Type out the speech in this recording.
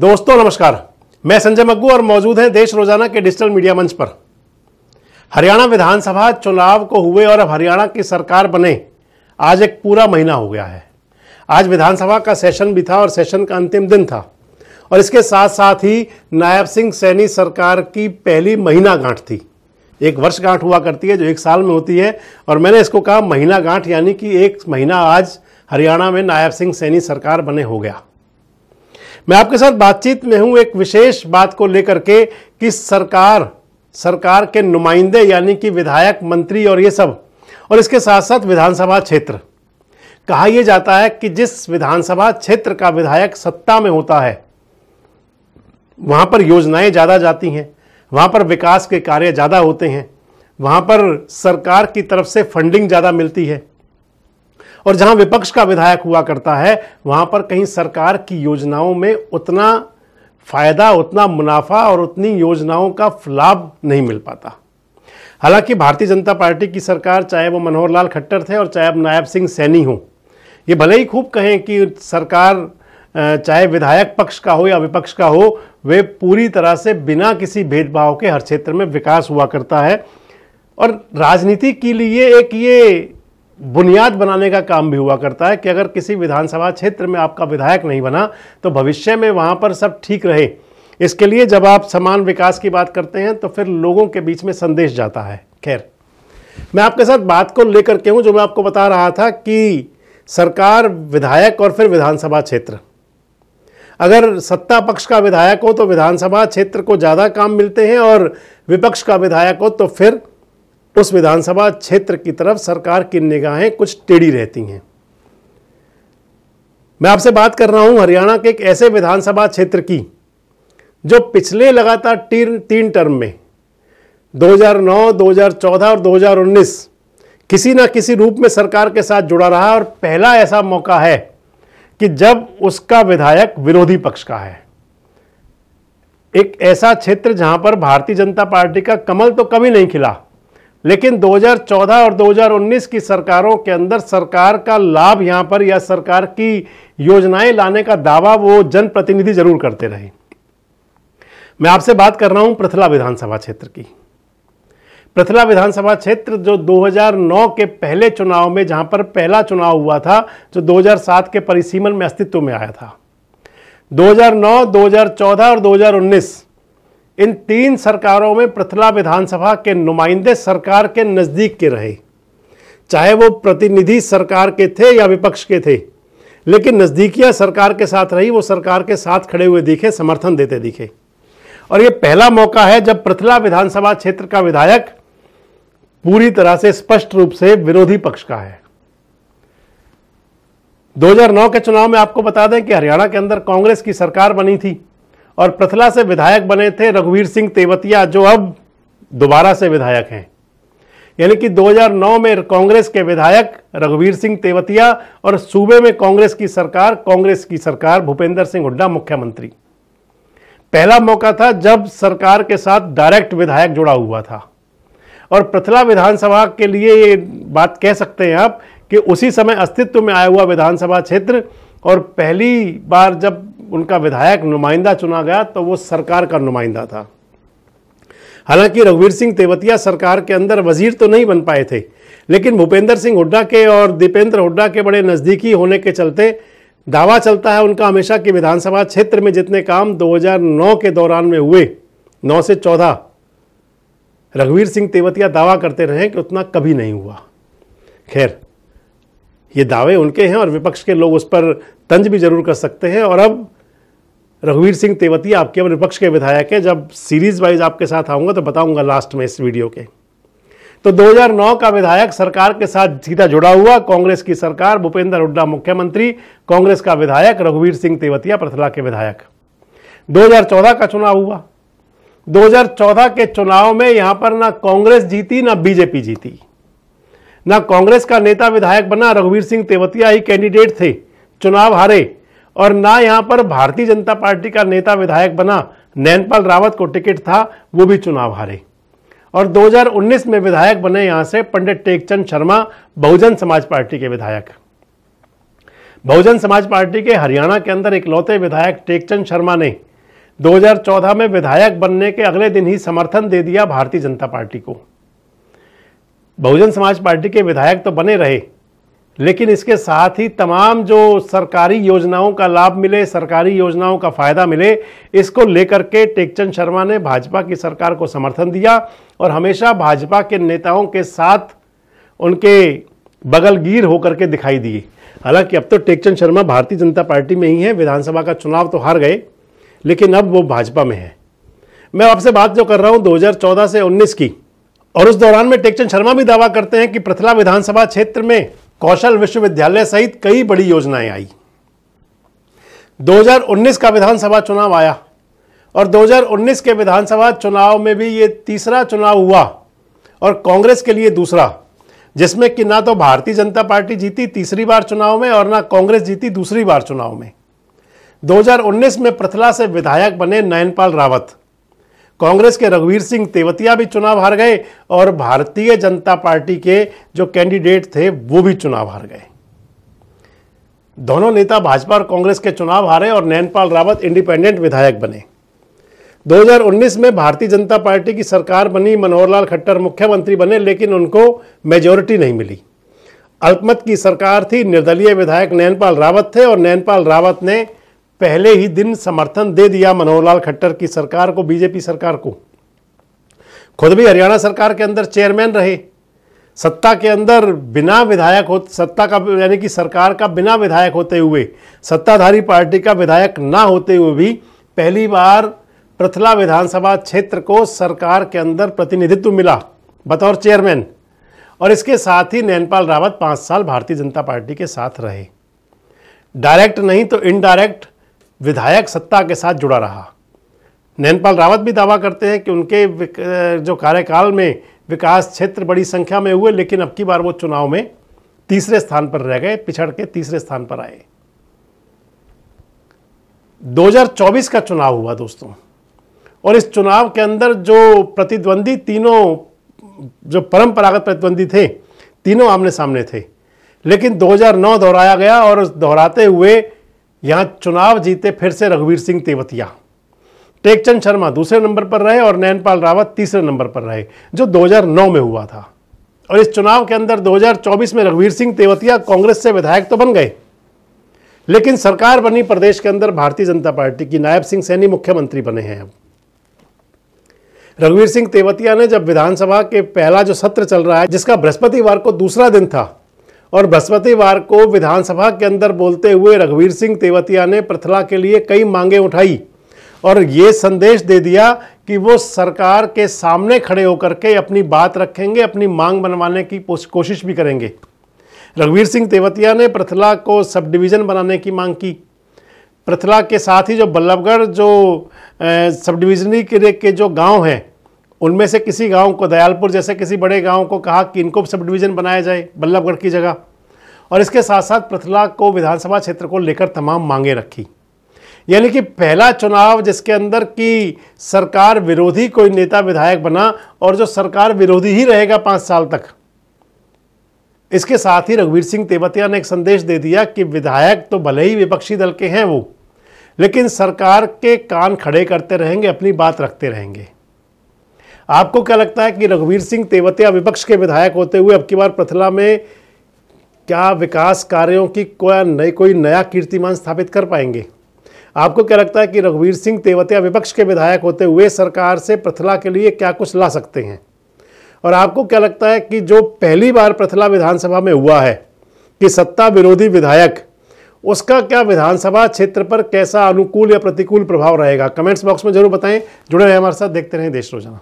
दोस्तों नमस्कार मैं संजय मग्गू और मौजूद हैं देश रोजाना के डिजिटल मीडिया मंच पर हरियाणा विधानसभा चुनाव को हुए और अब हरियाणा की सरकार बने आज एक पूरा महीना हो गया है आज विधानसभा का सेशन भी था और सेशन का अंतिम दिन था और इसके साथ साथ ही नायब सिंह सैनी सरकार की पहली महीना गांठ थी एक वर्ष गांठ हुआ करती है जो एक साल में होती है और मैंने इसको कहा महीना गांठ यानी कि एक महीना आज हरियाणा में नायब सिंह सैनी सरकार बने हो गया मैं आपके साथ बातचीत में हूं एक विशेष बात को लेकर के कि सरकार सरकार के नुमाइंदे यानी कि विधायक मंत्री और ये सब और इसके साथ साथ विधानसभा क्षेत्र कहा यह जाता है कि जिस विधानसभा क्षेत्र का विधायक सत्ता में होता है वहां पर योजनाएं ज़्यादा जाती हैं वहां पर विकास के कार्य ज़्यादा होते हैं वहां पर सरकार की तरफ से फंडिंग ज़्यादा मिलती है और जहां विपक्ष का विधायक हुआ करता है वहां पर कहीं सरकार की योजनाओं में उतना फायदा उतना मुनाफा और उतनी योजनाओं का लाभ नहीं मिल पाता हालांकि भारतीय जनता पार्टी की सरकार चाहे वो मनोहर लाल खट्टर थे और चाहे अब नायब सिंह सैनी हो ये भले ही खूब कहें कि सरकार चाहे विधायक पक्ष का हो या विपक्ष का हो वे पूरी तरह से बिना किसी भेदभाव के हर क्षेत्र में विकास हुआ करता है और राजनीति के लिए एक ये बुनियाद बनाने का काम भी हुआ करता है कि अगर किसी विधानसभा क्षेत्र में आपका विधायक नहीं बना तो भविष्य में वहाँ पर सब ठीक रहे इसके लिए जब आप समान विकास की बात करते हैं तो फिर लोगों के बीच में संदेश जाता है खैर मैं आपके साथ बात को लेकर के हूँ जो मैं आपको बता रहा था कि सरकार विधायक और फिर विधानसभा क्षेत्र अगर सत्ता पक्ष का विधायक हो तो विधानसभा क्षेत्र को ज़्यादा काम मिलते हैं और विपक्ष का विधायक हो तो फिर उस विधानसभा क्षेत्र की तरफ सरकार की निगाहें कुछ टेढ़ी रहती हैं मैं आपसे बात कर रहा हूं हरियाणा के एक ऐसे विधानसभा क्षेत्र की जो पिछले लगातार तीन तीन टर्म में 2009, 2014 और 2019 किसी ना किसी रूप में सरकार के साथ जुड़ा रहा और पहला ऐसा मौका है कि जब उसका विधायक विरोधी पक्ष का है एक ऐसा क्षेत्र जहां पर भारतीय जनता पार्टी का कमल तो कभी नहीं खिला लेकिन 2014 और 2019 की सरकारों के अंदर सरकार का लाभ यहां पर या सरकार की योजनाएं लाने का दावा वो जनप्रतिनिधि जरूर करते रहे मैं आपसे बात कर रहा हूं प्रथला विधानसभा क्षेत्र की प्रथला विधानसभा क्षेत्र जो 2009 के पहले चुनाव में जहां पर पहला चुनाव हुआ था जो 2007 के परिसीमन में अस्तित्व में आया था 2009, 2014 और 2019 इन तीन सरकारों में पृथला विधानसभा के नुमाइंदे सरकार के नज़दीक के रहे चाहे वो प्रतिनिधि सरकार के थे या विपक्ष के थे लेकिन नज़दीकियाँ सरकार के साथ रही वो सरकार के साथ खड़े हुए दिखे समर्थन देते दिखे और ये पहला मौका है जब पृथला विधानसभा क्षेत्र का विधायक पूरी तरह से स्पष्ट रूप से विरोधी पक्ष का है 2009 के चुनाव में आपको बता दें कि हरियाणा के अंदर कांग्रेस की सरकार बनी थी और प्रथला से विधायक बने थे रघुवीर सिंह तेवतिया जो अब दोबारा से विधायक हैं यानी कि 2009 में कांग्रेस के विधायक रघुवीर सिंह तेवतिया और सूबे में कांग्रेस की सरकार कांग्रेस की सरकार भूपेंद्र सिंह हुड्डा मुख्यमंत्री पहला मौका था जब सरकार के साथ डायरेक्ट विधायक जुड़ा हुआ था और प्रथला विधानसभा के लिए ये बात कह सकते हैं आप कि उसी समय अस्तित्व में आया हुआ विधानसभा क्षेत्र और पहली बार जब उनका विधायक नुमाइंदा चुना गया तो वो सरकार का नुमाइंदा था हालांकि रघुवीर सिंह तेवतिया सरकार के अंदर वजीर तो नहीं बन पाए थे लेकिन भूपेंद्र सिंह हुड्डा के और दीपेंद्र हुड्डा के बड़े नज़दीकी होने के चलते दावा चलता है उनका हमेशा कि विधानसभा क्षेत्र में जितने काम 2009 के दौरान में हुए 9 से 14 रघुवीर सिंह तेवतिया दावा करते रहे कि उतना कभी नहीं हुआ खैर ये दावे उनके हैं और विपक्ष के लोग उस पर तंज भी जरूर कर सकते हैं और अब रघुवीर सिंह तेवती आपके विपक्ष के विधायक हैं जब सीरीज वाइज आपके साथ आऊंगा तो बताऊंगा लास्ट में इस वीडियो के तो 2009 का विधायक सरकार के साथ सीधा जुड़ा हुआ कांग्रेस की सरकार भूपेंद्र हुड्डा मुख्यमंत्री कांग्रेस का विधायक रघुवीर सिंह तेवतिया प्रथला के विधायक 2014 का चुनाव हुआ 2014 के चुनाव में यहां पर ना कांग्रेस जीती ना बीजेपी जीती ना कांग्रेस का नेता विधायक बना रघुवीर सिंह तेवतिया ही कैंडिडेट थे चुनाव हारे और ना यहां पर भारतीय जनता पार्टी का नेता विधायक बना नैनपाल रावत को टिकट था वो भी चुनाव हारे और 2019 में विधायक बने यहां से पंडित टेकचंद शर्मा बहुजन समाज पार्टी के विधायक बहुजन समाज पार्टी के हरियाणा के अंदर इकलौते विधायक टेकचंद शर्मा ने 2014 में विधायक बनने के अगले दिन ही समर्थन दे दिया भारतीय जनता पार्टी को बहुजन समाज पार्टी के विधायक तो बने रहे लेकिन इसके साथ ही तमाम जो सरकारी योजनाओं का लाभ मिले सरकारी योजनाओं का फायदा मिले इसको लेकर के टेकचंद शर्मा ने भाजपा की सरकार को समर्थन दिया और हमेशा भाजपा के नेताओं के साथ उनके बगलगीर होकर के दिखाई दिए हालांकि अब तो टेकचंद शर्मा भारतीय जनता पार्टी में ही है विधानसभा का चुनाव तो हार गए लेकिन अब वो भाजपा में है मैं आपसे बात जो कर रहा हूं 2014 से 19 की और उस दौरान में टेकचंद शर्मा भी दावा करते हैं कि प्रथला विधानसभा क्षेत्र में कौशल विश्वविद्यालय सहित कई बड़ी योजनाएं आई 2019 का विधानसभा चुनाव आया और 2019 के विधानसभा चुनाव में भी ये तीसरा चुनाव हुआ और कांग्रेस के लिए दूसरा जिसमें कि ना तो भारतीय जनता पार्टी जीती तीसरी बार चुनाव में और ना कांग्रेस जीती दूसरी बार चुनाव में 2019 में प्रथला से विधायक बने नयनपाल रावत कांग्रेस के रघुवीर सिंह तेवतिया भी चुनाव हार गए और भारतीय जनता पार्टी के जो कैंडिडेट थे वो भी चुनाव हार गए दोनों नेता भाजपा और कांग्रेस के चुनाव हारे और नैनपाल रावत इंडिपेंडेंट विधायक बने 2019 में भारतीय जनता पार्टी की सरकार बनी मनोहर लाल खट्टर मुख्यमंत्री बने लेकिन उनको मेजोरिटी नहीं मिली अल्पमत की सरकार थी निर्दलीय विधायक नैनपाल रावत थे और नैनपाल रावत ने पहले ही दिन समर्थन दे दिया मनोहर लाल खट्टर की सरकार को बीजेपी सरकार को खुद भी हरियाणा सरकार के अंदर चेयरमैन रहे सत्ता के अंदर बिना विधायक हो सत्ता का यानी कि सरकार का बिना विधायक होते हुए सत्ताधारी पार्टी का विधायक ना होते हुए भी पहली बार प्रथला विधानसभा क्षेत्र को सरकार के अंदर प्रतिनिधित्व मिला बतौर चेयरमैन और इसके साथ ही नैनपाल रावत पाँच साल भारतीय जनता पार्टी के साथ रहे डायरेक्ट नहीं तो इनडायरेक्ट विधायक सत्ता के साथ जुड़ा रहा नैनपाल रावत भी दावा करते हैं कि उनके जो कार्यकाल में विकास क्षेत्र बड़ी संख्या में हुए लेकिन अब की बार वो चुनाव में तीसरे स्थान पर रह गए पिछड़ के तीसरे स्थान पर आए 2024 का चुनाव हुआ दोस्तों और इस चुनाव के अंदर जो प्रतिद्वंदी तीनों जो परंपरागत प्रतिद्वंदी थे तीनों आमने सामने थे लेकिन 2009 दोहराया गया और दोहराते हुए यहाँ चुनाव जीते फिर से रघुवीर सिंह तेवतिया टेकचंद शर्मा दूसरे नंबर पर रहे और नैनपाल रावत तीसरे नंबर पर रहे जो 2009 में हुआ था और इस चुनाव के अंदर 2024 में रघुवीर सिंह तेवतिया कांग्रेस से विधायक तो बन गए लेकिन सरकार बनी प्रदेश के अंदर भारतीय जनता पार्टी की नायब सिंह सैनी मुख्यमंत्री बने हैं अब रघुवीर सिंह तेवतिया ने जब विधानसभा के पहला जो सत्र चल रहा है जिसका बृहस्पतिवार को दूसरा दिन था और बृहस्पतिवार को विधानसभा के अंदर बोलते हुए रघुवीर सिंह तेवतिया ने प्रथला के लिए कई मांगे उठाई और ये संदेश दे दिया कि वो सरकार के सामने खड़े होकर के अपनी बात रखेंगे अपनी मांग बनवाने की कोशिश भी करेंगे रघुवीर सिंह तेवतिया ने प्रथला को सब डिवीज़न बनाने की मांग की प्रथला के साथ ही जो बल्लभगढ़ जो सब डिवीजनरी के, के जो गांव हैं उनमें से किसी गांव को दयालपुर जैसे किसी बड़े गांव को कहा कि इनको सब डिवीज़न बनाया जाए बल्लभगढ़ की जगह और इसके साथ साथ पृथला को विधानसभा क्षेत्र को लेकर तमाम मांगे रखी यानी कि पहला चुनाव जिसके अंदर की सरकार विरोधी कोई नेता विधायक बना और जो सरकार विरोधी ही रहेगा पाँच साल तक इसके साथ ही रघुवीर सिंह तेवतिया ने एक संदेश दे दिया कि विधायक तो भले ही विपक्षी दल के हैं वो लेकिन सरकार के कान खड़े करते रहेंगे अपनी बात रखते रहेंगे आपको क्या लगता है कि रघुवीर सिंह तेवतिया विपक्ष के विधायक होते हुए अब की बार प्रथला में क्या विकास कार्यों की कोई नई कोई नया कीर्तिमान स्थापित कर पाएंगे आपको क्या लगता है कि रघुवीर सिंह तेवतिया विपक्ष के विधायक होते हुए सरकार से प्रथला के लिए क्या कुछ ला सकते हैं और आपको क्या लगता है कि जो पहली बार प्रथला विधानसभा में हुआ है कि सत्ता विरोधी विधायक उसका क्या विधानसभा क्षेत्र पर कैसा अनुकूल या प्रतिकूल प्रभाव रहेगा कमेंट्स बॉक्स में जरूर बताएं जुड़े रहे हमारे साथ देखते रहें देश रोजाना